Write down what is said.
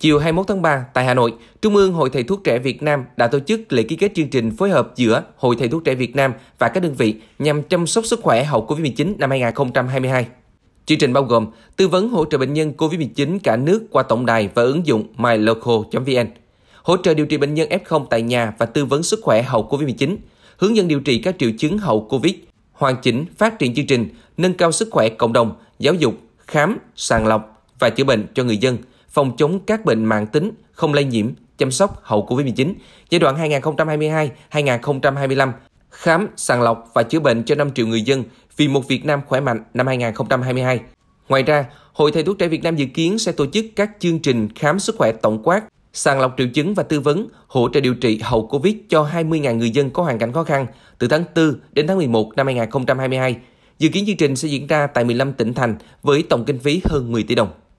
Chiều 21 tháng 3 tại Hà Nội, Trung ương Hội Thầy thuốc trẻ Việt Nam đã tổ chức lễ ký kết chương trình phối hợp giữa Hội Thầy thuốc trẻ Việt Nam và các đơn vị nhằm chăm sóc sức khỏe hậu Covid-19 năm 2022. Chương trình bao gồm tư vấn hỗ trợ bệnh nhân COVID-19 cả nước qua tổng đài và ứng dụng mylocal.vn, hỗ trợ điều trị bệnh nhân F0 tại nhà và tư vấn sức khỏe hậu COVID-19, hướng dẫn điều trị các triệu chứng hậu COVID, hoàn chỉnh phát triển chương trình, nâng cao sức khỏe cộng đồng, giáo dục, khám, sàng lọc và chữa bệnh cho người dân – phòng chống các bệnh mạng tính không lây nhiễm, chăm sóc hậu COVID-19 giai đoạn 2022-2025, khám, sàng lọc và chữa bệnh cho 5 triệu người dân vì một Việt Nam khỏe mạnh năm 2022. Ngoài ra, Hội Thầy Thuốc Trẻ Việt Nam dự kiến sẽ tổ chức các chương trình khám sức khỏe tổng quát, sàng lọc triệu chứng và tư vấn, hỗ trợ điều trị hậu Covid cho 20.000 người dân có hoàn cảnh khó khăn từ tháng 4 đến tháng 11 năm 2022. Dự kiến chương trình sẽ diễn ra tại 15 tỉnh thành với tổng kinh phí hơn 10 tỷ đồng.